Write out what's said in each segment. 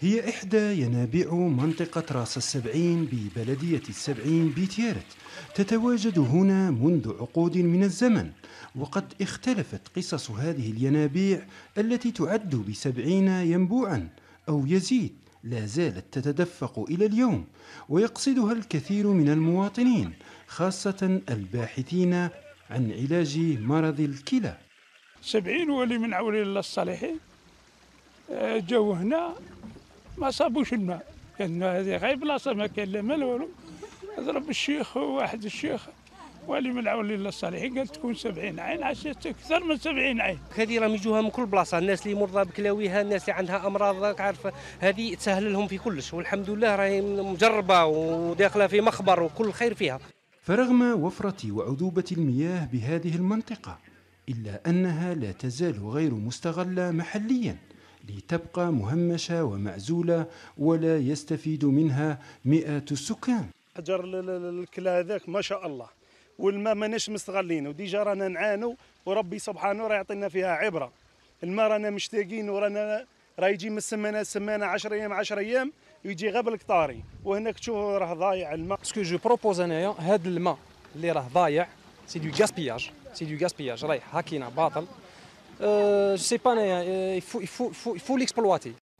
هي إحدى ينابيع منطقة راس السبعين ببلدية السبعين بيتيارت تتواجد هنا منذ عقود من الزمن وقد اختلفت قصص هذه الينابيع التي تعد بسبعين ينبوعا أو يزيد لا زالت تتدفق إلى اليوم ويقصدها الكثير من المواطنين خاصة الباحثين عن علاج مرض الكلى سبعين ولي من عولي الله الصالحين آه، جو هنا ما صابوش الماء كان هذه غير بلاصة ما كان لا مال والو ضرب الشيخ واحد الشيخ والي من العون لله الصالحين قال تكون 70 عين عشت اكثر من 70 عين هذه راهم يجوها من كل بلاصه الناس اللي مرضى بكلاويها الناس اللي عندها امراض راك عارف هذه تسهل لهم في كلش والحمد لله راهي مجربه وداخله في مخبر وكل خير فيها فرغم وفره وعذوبه المياه بهذه المنطقه الا انها لا تزال غير مستغله محليا لتبقى مهمشة ومعزولة ولا يستفيد منها مئات السكان أجر الكلا هذاك ما شاء الله والماء ماناش مستغلينه وديجا رانا نعانوا وربي سبحانه راه يعطينا فيها عبرة الماء رانا مشتاقين ورانا راه يجي من السمانه السمانه 10 ايام 10 ايام ويجي غاب بالقطاري وهناك تشوف راه ضايع الماء سكو جو بروبوز انايا هذا الماء اللي راه ضايع سي دو غاسبياج سي دو غاسبياج رايح هاكينا باطل سي با يفو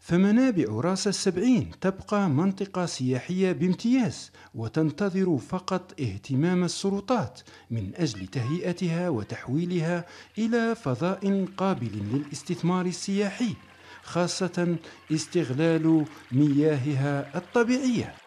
فمنابع راس السبعين تبقى منطقة سياحية بامتياز وتنتظر فقط اهتمام السلطات من أجل تهيئتها وتحويلها إلى فضاء قابل للاستثمار السياحي خاصة استغلال مياهها الطبيعية